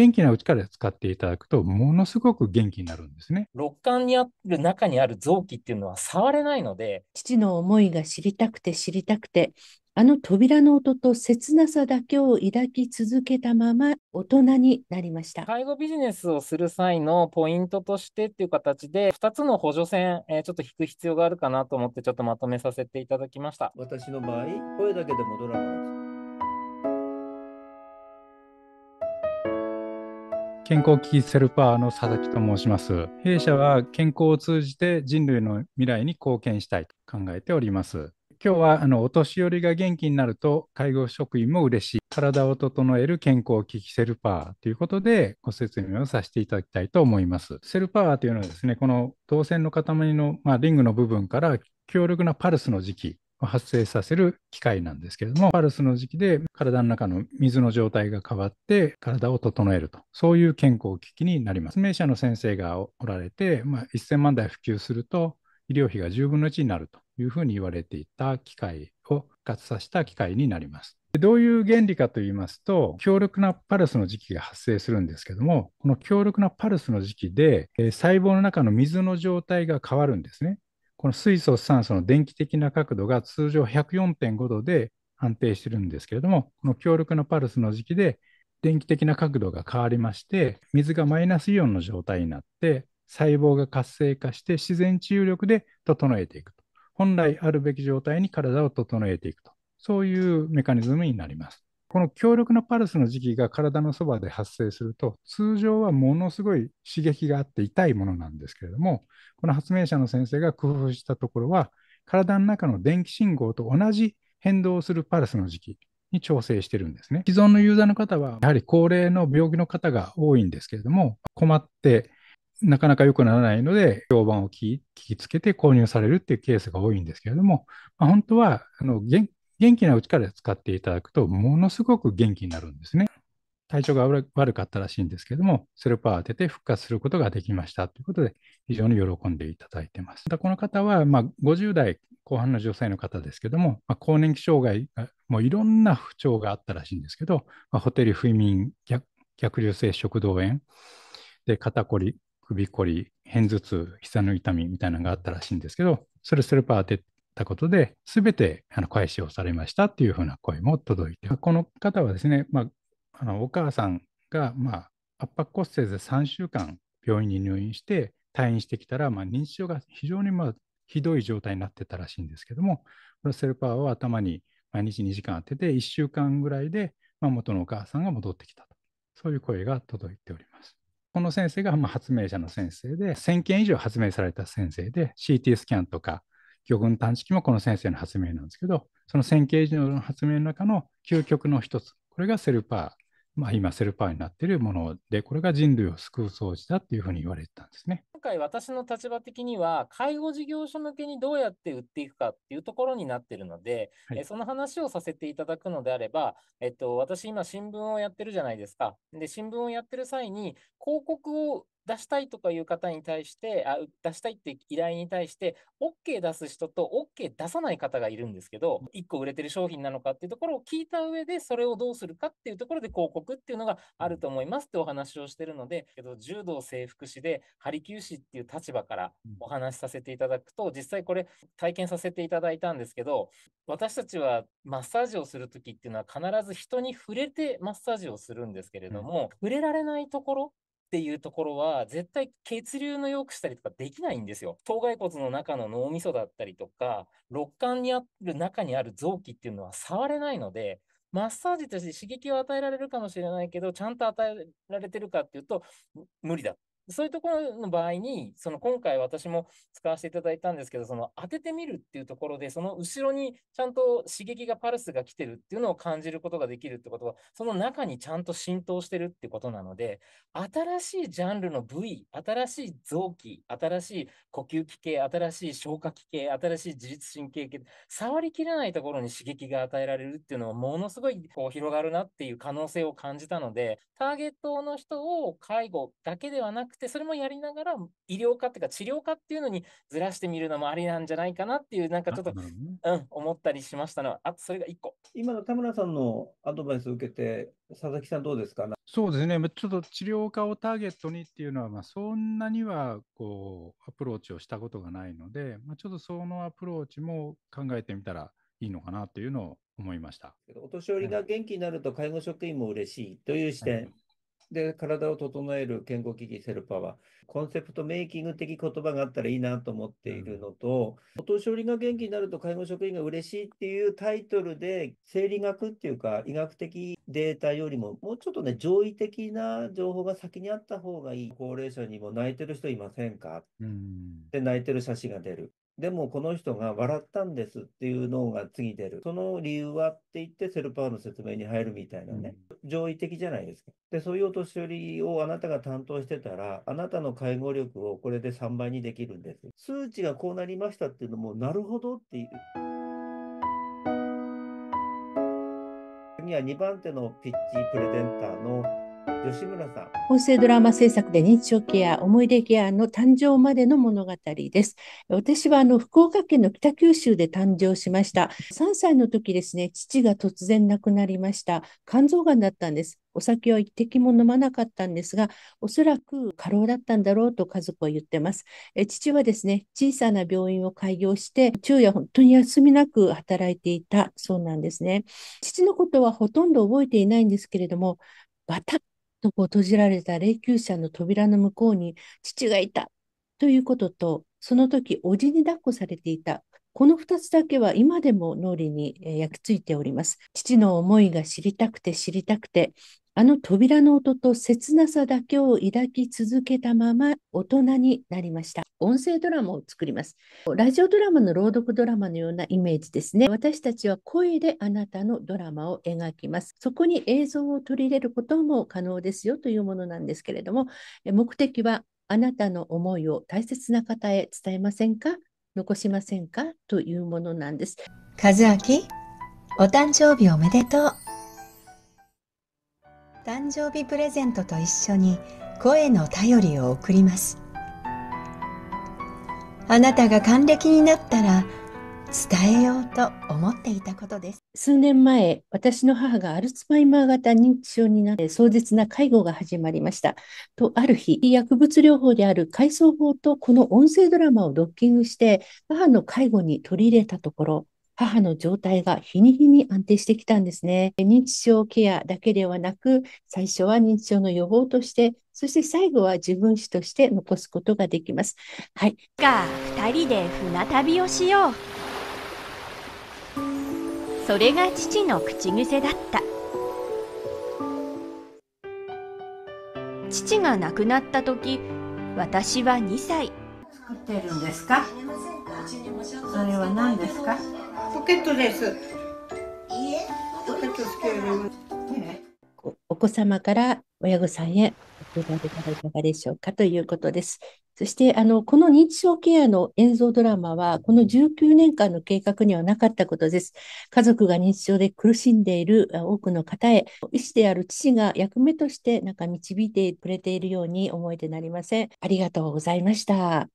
元気なうちから使っていただくと、ものすごく元気になるんですね。肋間にある中にある臓器っていうのは触れないので。父の思いが知りたくて知りたくて、あの扉の音と切なさだけを抱き続けたまま大人になりました介護ビジネスをする際のポイントとしてっていう形で2つの補助線、えー、ちょっと引く必要があるかなと思ってちょっとまとめさせていただきました私の場合声だけでもドラマ健康危機セルパーの佐々木と申します。弊社は健康を通じて人類の未来に貢献したいと考えております。今日はあのお年寄りが元気になると介護職員も嬉しい体を整える健康危機セルパーということでご説明をさせていただきたいと思います。セルパワーというのはですねこの導線の塊の、まあ、リングの部分から強力なパルスの時期発生させる機械なんですけれども、パルスの時期で体の中の水の状態が変わって、体を整えると、そういう健康危機になります。名者の先生がおられて、まあ、1000万台普及すると、医療費が10分の1になるというふうに言われていた機械を復活させた機械になります。どういう原理かと言いますと、強力なパルスの時期が発生するんですけども、この強力なパルスの時期で、細胞の中の水の状態が変わるんですね。この水素、酸素の電気的な角度が通常104.5度で安定してるんですけれども、この強力なパルスの時期で電気的な角度が変わりまして、水がマイナスイオンの状態になって、細胞が活性化して自然治癒力で整えていくと。本来あるべき状態に体を整えていくと。そういうメカニズムになります。この強力なパルスの時期が体のそばで発生すると、通常はものすごい刺激があって痛いものなんですけれども、この発明者の先生が工夫したところは、体の中の電気信号と同じ変動するパルスの時期に調整してるんですね。既存のユーザーの方は、やはり高齢の病気の方が多いんですけれども、困って、なかなか良くならないので、評判を聞きつけて購入されるっていうケースが多いんですけれども、まあ、本当はあの元気なうちから使っていただくと、ものすごく元気になるんですね。体調が悪かったらしいんですけども、スルをパー当てて復活することができましたということで、非常に喜んでいただいてます。またこの方は、まあ、50代後半の女性の方ですけども、まあ、更年期障害、もういろんな不調があったらしいんですけど、まあ、ホテル不眠、逆流性食道炎、で肩こり、首こり、片頭痛、膝の痛みみたいなのがあったらしいんですけど、それセルパー当てったことで、すべてあの返しをされましたっていうふうな声も届いて、この方はですね、まあ、あのお母さんが、まあ、圧迫骨折で3週間病院に入院して、退院してきたら、まあ、認知症が非常に、まあ、ひどい状態になってたらしいんですけども、このセルパーを頭に毎日2時間当てて、1週間ぐらいで、まあ、元のお母さんが戻ってきたと、そういう声が届いております。この先生がまあ発明者の先生で、1000件以上発明された先生で、CT スキャンとか魚群探知機もこの先生の発明なんですけど、その線形の発明の中の究極の一つ、これがセルパー、まあ、今セルパーになっているもので、これが人類を救う装置だっていうふうに言われてたんですね。回私の立場的には、介護事業所向けにどうやって売っていくかっていうところになってるので、はい、えその話をさせていただくのであれば、えっと、私今新聞をやってるじゃないですか。で、新聞をやってる際に、広告を出したいとかいう方に対して、あ出したいって依頼に対して、OK 出す人と OK 出さない方がいるんですけど、1個売れてる商品なのかっていうところを聞いた上で、それをどうするかっていうところで広告っていうのがあると思いますってお話をしてるので、柔道整復師で、ハリキュー師っていう立場からお話しさせていただくと、実際これ体験させていただいたんですけど、私たちはマッサージをするときっていうのは必ず人に触れてマッサージをするんですけれども、うん、触れられないところっていうところは、絶対血流の良くしたりとかできないんですよ。頭蓋骨の中の脳みそだったりとか、肋間にある中にある臓器っていうのは触れないので、マッサージとして刺激を与えられるかもしれないけど、ちゃんと与えられてるかっていうと、無理だっそういうところの場合に、その今回私も使わせていただいたんですけど、その当ててみるっていうところで、その後ろにちゃんと刺激がパルスが来てるっていうのを感じることができるってことは、その中にちゃんと浸透してるってことなので、新しいジャンルの部位、新しい臓器、新しい呼吸器系、新しい消化器系、新しい自律神経系、触りきれないところに刺激が与えられるっていうのは、ものすごいこう広がるなっていう可能性を感じたので、ターゲットの人を介護だけではなくて、それもやりながら、医療科っていうか治療科っていうのにずらしてみるのもありなんじゃないかなっていう、なんかちょっと、うん、思ったりしましたのは、あとそれが1個。今の田村さんのアドバイスを受けて、佐々木さんどうですかそうですね、ちょっと治療科をターゲットにっていうのは、まあ、そんなにはこうアプローチをしたことがないので、まあ、ちょっとそのアプローチも考えてみたらいいのかなというのを思いましたお年寄りが元気になると、介護職員も嬉しいという視点、で、体を整える健康危機セルパは、コンセプトメイキング的言葉があったらいいなと思っているのと、お年寄りが元気になると介護職員が嬉しいっていうタイトルで、生理学っていうか、医学的データよりも、もうちょっとね、上位的な情報が先にあった方がいい。高齢者にも泣いてる人いませんか、うん、で、泣いてる写真が出る。でもこの人が笑ったんですっていう脳が次出る。その理由はって言ってセルパーの説明に入るみたいなね。うん、上位的じゃないですか。で、そういうお年寄りをあなたが担当してたら、あなたの介護力をこれで3倍にできるんです。数値がこうなりましたっていうのも、なるほどっていう。次は2番手のピッチプレゼンターの吉村さん音声ドラマ制作で認知症ケア思い出ケアの誕生までの物語です私はあの福岡県の北九州で誕生しました3歳の時ですね父が突然亡くなりました肝臓がんだったんですお酒は一滴も飲まなかったんですが、おそらく過労だったんだろうと家族は言ってます。え父はですね、小さな病院を開業して、昼夜本当に休みなく働いていたそうなんですね。父のことはほとんど覚えていないんですけれども、バタッとこう閉じられた霊柩車の扉の向こうに父がいたということと、その時、おじに抱っこされていた。この2つだけは今でも脳裏に焼き付いております。父の思いが知りたくて知りたくて、あの扉の音と切なさだけを抱き続けたまま大人になりました。音声ドラマを作ります。ラジオドラマの朗読ドラマのようなイメージですね。私たちは声であなたのドラマを描きます。そこに映像を取り入れることも可能ですよというものなんですけれども、目的はあなたの思いを大切な方へ伝えませんか残しませんかというものなんです。和明、お誕生日おめでとう。誕生日プレゼントと一緒に声の頼りを送りますあなたが還暦になったら伝えようと思っていたことです数年前私の母がアルツハイマー型認知症になって壮絶な介護が始まりましたとある日薬物療法である海藻法とこの音声ドラマをドッキングして母の介護に取り入れたところ母の状態が日に日に安定してきたんですね。認知症ケアだけではなく、最初は認知症の予防として、そして最後は自分史として残すことができます。はい。が、二人で船旅をしよう。それが父の口癖だった。父が亡くなった時、私は2歳。作ってるんですかそれは何ですかペットです。お子様から親御さんへおご覧いただいかがでしょうかということです。そして、あの、この認知症ケアの映像ドラマは、この19年間の計画にはなかったことです。家族が認知症で苦しんでいる多くの方へ、医師である父が役目としてなんか導いてくれているように思えてなりません。ありがとうございました。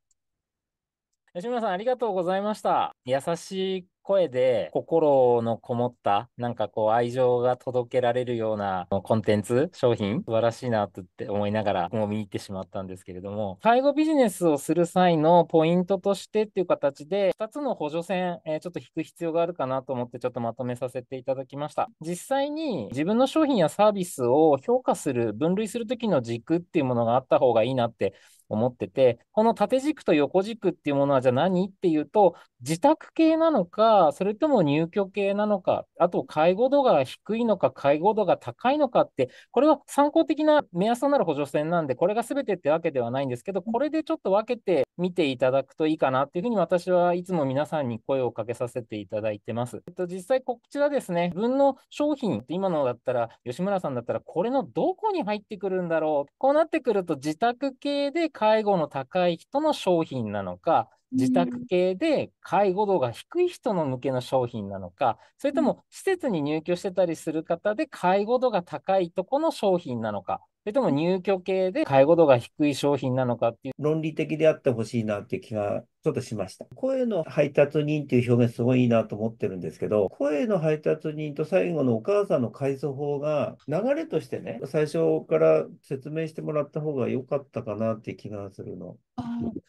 吉村さん、ありがとうございました。優しい声で心のこもった、なんかこう愛情が届けられるようなコンテンツ、商品、素晴らしいなって思いながら、もう見入ってしまったんですけれども、介護ビジネスをする際のポイントとしてっていう形で、2つの補助線、えー、ちょっと引く必要があるかなと思って、ちょっとまとめさせていただきました。実際に自分の商品やサービスを評価する、分類するときの軸っていうものがあった方がいいなって、思ってて、この縦軸と横軸っていうものはじゃあ何っていうと、自宅系なのか、それとも入居系なのか、あと介護度が低いのか、介護度が高いのかって、これは参考的な目安となる補助線なんで、これがすべてってわけではないんですけど、これでちょっと分けて見ていただくといいかなっていうふうに私はいつも皆さんに声をかけさせていただいてます。えっと、実際こちらですね、自分の商品って今のだったら、吉村さんだったらこれのどこに入ってくるんだろう。こうなってくると自宅系で介護の高い人の商品なのか、自宅系で介護度が低い人の向けの商品なのか、それとも施設に入居してたりする方で介護度が高いとこの商品なのか、それとも入居系で介護度が低い商品なのかっていう。論理的であってほしいなっていう気がちょっとしました。声の配達人っていう表現すごいいいなと思ってるんですけど、声の配達人と最後のお母さんの改助法が流れとしてね、最初から説明してもらった方が良かったかなって気がするの。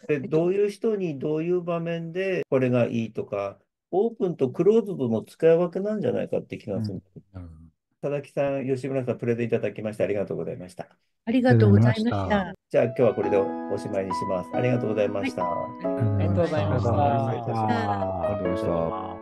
で、どういう人にどういう場面でこれがいいとか、オープンとクローズドの使い分けなんじゃないかって気がする。うんうん佐々木さん、吉村さん、プレゼンいただきましてありがとうございました。ありがとうございました。じゃあ、今日はこれでおしまいにします。ありがとうございました。はい、ありがとうございました。ありがとうございました。